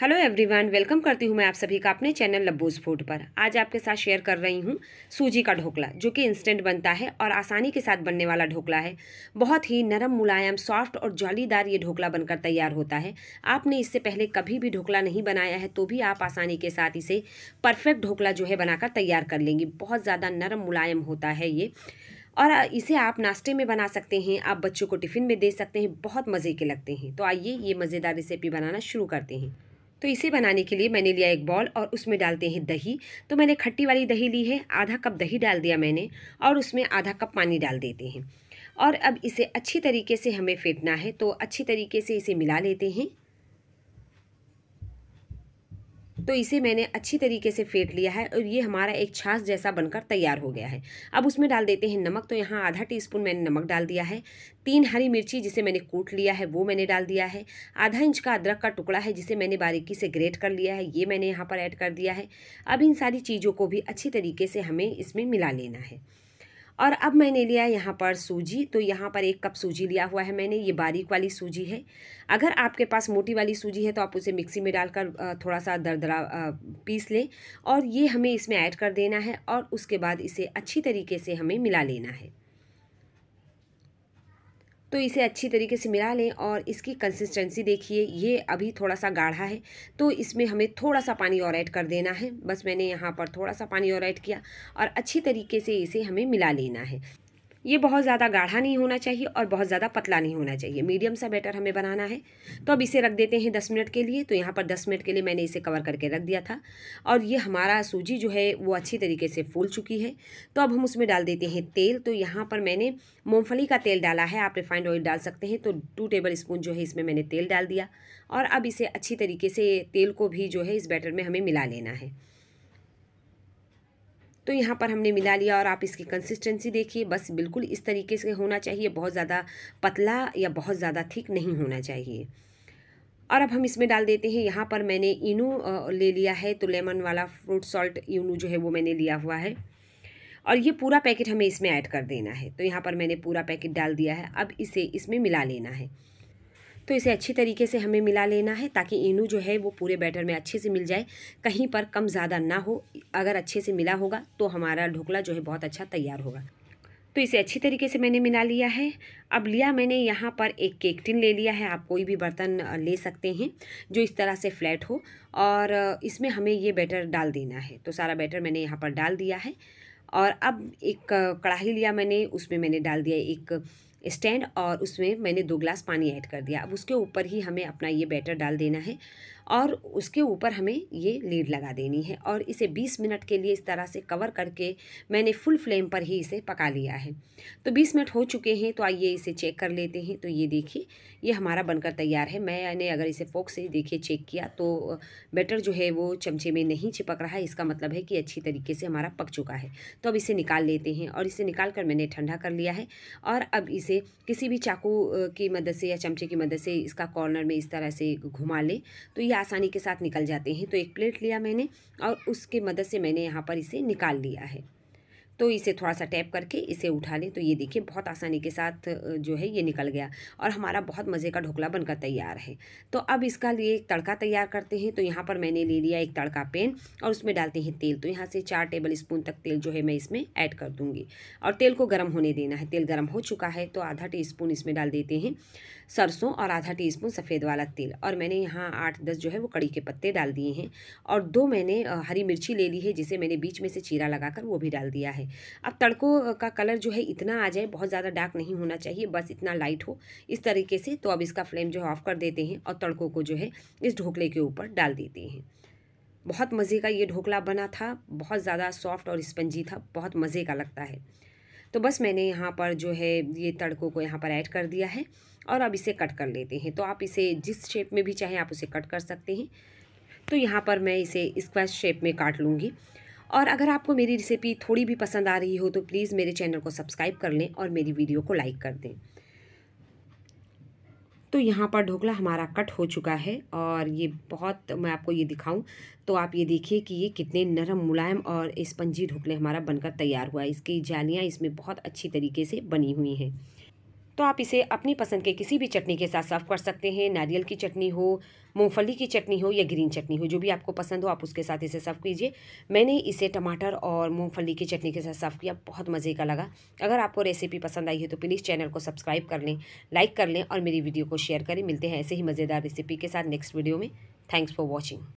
hello everyone welcome करती हूँ मैं आप सभी का अपने चैनल लब्बूज फूड पर आज आपके साथ शेयर कर रही हूँ सूजी का ढोकला जो कि इंस्टेंट बनता है और आसानी के साथ बनने वाला ढोकला है बहुत ही नरम मुलायम सॉफ्ट और जालीदार ये ढोकला बनकर तैयार होता है आपने इससे पहले कभी भी ढोकला नहीं बनाया है तो भी आप आसानी के साथ इसे परफेक्ट ढोकला जो है बनाकर तैयार कर लेंगी बहुत ज़्यादा नरम मुलायम होता है ये और इसे आप नाश्ते में बना सकते हैं आप बच्चों को टिफ़िन में दे सकते हैं बहुत मज़े के लगते हैं तो आइए ये मज़ेदार रेसिपी बनाना शुरू करते हैं तो इसे बनाने के लिए मैंने लिया एक बॉल और उसमें डालते हैं दही तो मैंने खट्टी वाली दही ली है आधा कप दही डाल दिया मैंने और उसमें आधा कप पानी डाल देते हैं और अब इसे अच्छी तरीके से हमें फेंटना है तो अच्छी तरीके से इसे मिला लेते हैं तो इसे मैंने अच्छी तरीके से फेंट लिया है और ये हमारा एक छाछ जैसा बनकर तैयार हो गया है अब उसमें डाल देते हैं नमक तो यहाँ आधा टी स्पून मैंने नमक डाल दिया है तीन हरी मिर्ची जिसे मैंने कूट लिया है वो मैंने डाल दिया है आधा इंच का अदरक का टुकड़ा है जिसे मैंने बारीकी से ग्रेट कर लिया है ये मैंने यहाँ पर ऐड कर दिया है अब इन सारी चीज़ों को भी अच्छी तरीके से हमें इसमें मिला लेना है और अब मैंने लिया यहाँ पर सूजी तो यहाँ पर एक कप सूजी लिया हुआ है मैंने ये बारीक वाली सूजी है अगर आपके पास मोटी वाली सूजी है तो आप उसे मिक्सी में डालकर थोड़ा सा दरदरा पीस लें और ये हमें इसमें ऐड कर देना है और उसके बाद इसे अच्छी तरीके से हमें मिला लेना है तो इसे अच्छी तरीके से मिला लें और इसकी कंसिस्टेंसी देखिए ये अभी थोड़ा सा गाढ़ा है तो इसमें हमें थोड़ा सा पानी और ऐड कर देना है बस मैंने यहाँ पर थोड़ा सा पानी और ऐड किया और अच्छी तरीके से इसे हमें मिला लेना है ये बहुत ज़्यादा गाढ़ा नहीं होना चाहिए और बहुत ज़्यादा पतला नहीं होना चाहिए मीडियम सा बैटर हमें बनाना है तो अब इसे रख देते हैं दस मिनट के लिए तो यहाँ पर दस मिनट के लिए मैंने इसे कवर करके रख दिया था और ये हमारा सूजी जो है वो अच्छी तरीके से फूल चुकी है तो अब हम उसमें डाल देते हैं तेल तो यहाँ पर मैंने मूँगफली का तेल डाला है आप रिफाइंड ऑयल डाल सकते हैं तो टू टेबल स्पून जो है इसमें मैंने तेल डाल दिया और अब इसे अच्छी तरीके से तेल को भी जो है इस बैटर में हमें मिला लेना है तो यहाँ पर हमने मिला लिया और आप इसकी कंसिस्टेंसी देखिए बस बिल्कुल इस तरीके से होना चाहिए बहुत ज़्यादा पतला या बहुत ज़्यादा थिक नहीं होना चाहिए और अब हम इसमें डाल देते हैं यहाँ पर मैंने इनू ले लिया है तो लेमन वाला फ्रूट सॉल्ट इनू जो है वो मैंने लिया हुआ है और ये पूरा पैकेट हमें इसमें ऐड कर देना है तो यहाँ पर मैंने पूरा पैकेट डाल दिया है अब इसे इसमें मिला लेना है तो इसे अच्छी तरीके से हमें मिला लेना है ताकि इनू जो है वो पूरे बैटर में अच्छे से मिल जाए कहीं पर कम ज़्यादा ना हो अगर अच्छे से मिला होगा तो हमारा ढोकला जो है बहुत अच्छा तैयार होगा तो इसे अच्छी तरीके से मैंने मिला लिया है अब लिया मैंने यहाँ पर एक केक टिन ले लिया है आप कोई भी बर्तन ले सकते हैं जो इस तरह से फ्लैट हो और इसमें हमें ये बैटर डाल देना है तो सारा बैटर मैंने यहाँ पर डाल दिया है और अब एक कढ़ाई लिया मैंने उसमें मैंने डाल दिया एक स्टैंड और उसमें मैंने दो ग्लास पानी ऐड कर दिया अब उसके ऊपर ही हमें अपना ये बैटर डाल देना है और उसके ऊपर हमें ये लीड लगा देनी है और इसे 20 मिनट के लिए इस तरह से कवर करके मैंने फुल फ्लेम पर ही इसे पका लिया है तो 20 मिनट हो चुके हैं तो आइए इसे चेक कर लेते हैं तो ये देखिए ये हमारा बनकर तैयार है मैंने अगर इसे फोक से देखिए चेक किया तो बैटर जो है वो चमचे में नहीं चिपक रहा है इसका मतलब है कि अच्छी तरीके से हमारा पक चुका है तो अब इसे निकाल लेते हैं और इसे निकाल कर मैंने ठंडा कर लिया है और अब इसे किसी भी चाकू की मदद से या चमचे की मदद से इसका कॉर्नर में इस तरह से घुमा लें तो ये आसानी के साथ निकल जाते हैं तो एक प्लेट लिया मैंने और उसके मदद से मैंने यहाँ पर इसे निकाल लिया है तो इसे थोड़ा सा टैप करके इसे उठा लें तो ये देखिए बहुत आसानी के साथ जो है ये निकल गया और हमारा बहुत मज़े का ढोकला बनकर तैयार है तो अब इसका लिए एक तड़का तैयार करते हैं तो यहाँ पर मैंने ले लिया एक तड़का पेन और उसमें डालते हैं तेल तो यहाँ से चार टेबल स्पून तक तेल जो है मैं इसमें ऐड कर दूँगी और तेल को गर्म होने देना है तेल गर्म हो चुका है तो आधा टी स्पून इसमें डाल देते हैं सरसों और आधा टी स्पून सफ़ेद वाला तेल और मैंने यहाँ आठ दस जो है वो कड़ी के पत्ते डाल दिए हैं और दो मैंने हरी मिर्ची ले ली है जिसे मैंने बीच में से चीरा लगा वो भी डाल दिया है है अब तड़कों का कलर जो है इतना आ जाए बहुत ज़्यादा डार्क नहीं होना चाहिए बस इतना लाइट हो इस तरीके से तो अब इसका फ्लेम जो है ऑफ़ कर देते हैं और तड़कों को जो है इस ढोकले के ऊपर डाल देते हैं बहुत मज़े का ये ढोकला बना था बहुत ज़्यादा सॉफ्ट और स्पंजी था बहुत मज़े का लगता है तो बस मैंने यहाँ पर जो है ये तड़कों को यहाँ पर ऐड कर दिया है और अब इसे कट कर लेते हैं तो आप इसे जिस शेप में भी चाहें आप उसे कट कर सकते हैं तो यहाँ पर मैं इसे स्क्वायर शेप में काट लूँगी और अगर आपको मेरी रेसिपी थोड़ी भी पसंद आ रही हो तो प्लीज़ मेरे चैनल को सब्सक्राइब कर लें और मेरी वीडियो को लाइक कर दें तो यहाँ पर ढोकला हमारा कट हो चुका है और ये बहुत मैं आपको ये दिखाऊं तो आप ये देखिए कि ये कितने नरम मुलायम और स्पंजी ढोकले हमारा बनकर तैयार हुआ है इसकी जालियाँ इसमें बहुत अच्छी तरीके से बनी हुई हैं तो आप इसे अपनी पसंद के किसी भी चटनी के साथ सर्व कर सकते हैं नारियल की चटनी हो मूंगफली की चटनी हो या ग्रीन चटनी हो जो भी आपको पसंद हो आप उसके साथ इसे सर्व कीजिए मैंने इसे टमाटर और मूंगफली की चटनी के साथ सर्व किया बहुत मज़े का लगा अगर आपको रेसिपी पसंद आई है तो प्लीज़ चैनल को सब्सक्राइब कर लें लाइक कर लें और मेरी वीडियो को शेयर करें मिलते हैं ऐसे ही मज़ेदार रेसिपी के साथ नेक्स्ट वीडियो में थैंक्स फॉर वॉचिंग